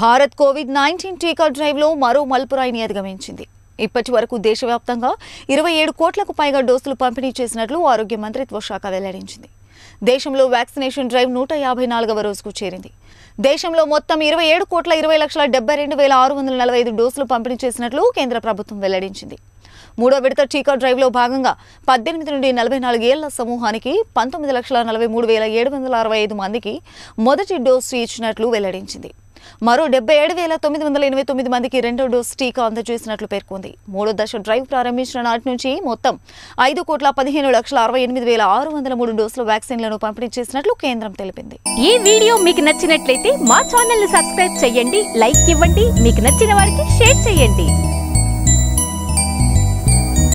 Bharat Covid nineteen టీకా డ్రైవ్లో మరో మలుపురాయిని అధిగమించింది ఇప్పటి వరకు దేశవ్యాప్తంగా ఇరవై ఏడు కోట్లకు పైగా డోసులు పంపిణీ చేసినట్లు ఆరోగ్య మంత్రిత్వ శాఖ వెల్లడించింది దేశంలో వ్యాక్సినేషన్ డ్రైవ్ నూట యాభై నాలుగవ రోజుకు చేరింది దేశంలో మొత్తం ఇరవై ఏడు కోట్ల ఇరవై లక్షల డెబ్బై రెండు వేల ఆరు వందల నలభై ఐదు డోసులు పంపిణీ చేసినట్లు కేంద్ర ప్రభుత్వం వెల్లడించింది మూడో విడత టీకా డ్రైవ్లో భాగంగా పద్దెనిమిది నుండి నలభై నాలుగేళ్ల సమూహానికి పంతొమ్మిది లక్షల నలభై మూడు వేల ఏడు వందల అరవై ఐదు మందికి మొదటి డోసు ఇచ్చినట్లు వెల్లడించింది మరో డెబ్బై ఏడు వేల తొమ్మిది వందల ఎనభై తొమ్మిది మందికి రెండో డోస్ టీకా అందజేసినట్లు పేర్కొంది మూడో దశ డ్రైవ్ ప్రారంభించిన నాటి నుంచి మొత్తం ఐదు కోట్ల పదిహేను లక్షల అరవై ఎనిమిది వేల ఆరు వందల మూడు డోసుల వ్యాక్సిన్లను పంపిణీ చేసినట్లు కేంద్రం తెలిపింది ఈ వీడియో మీకు నచ్చినట్లయితే మా ఛానల్ ని సబ్స్క్రైబ్ చేయండి లైక్ ఇవ్వండి మీకు నచ్చిన వారికి షేర్ చేయండి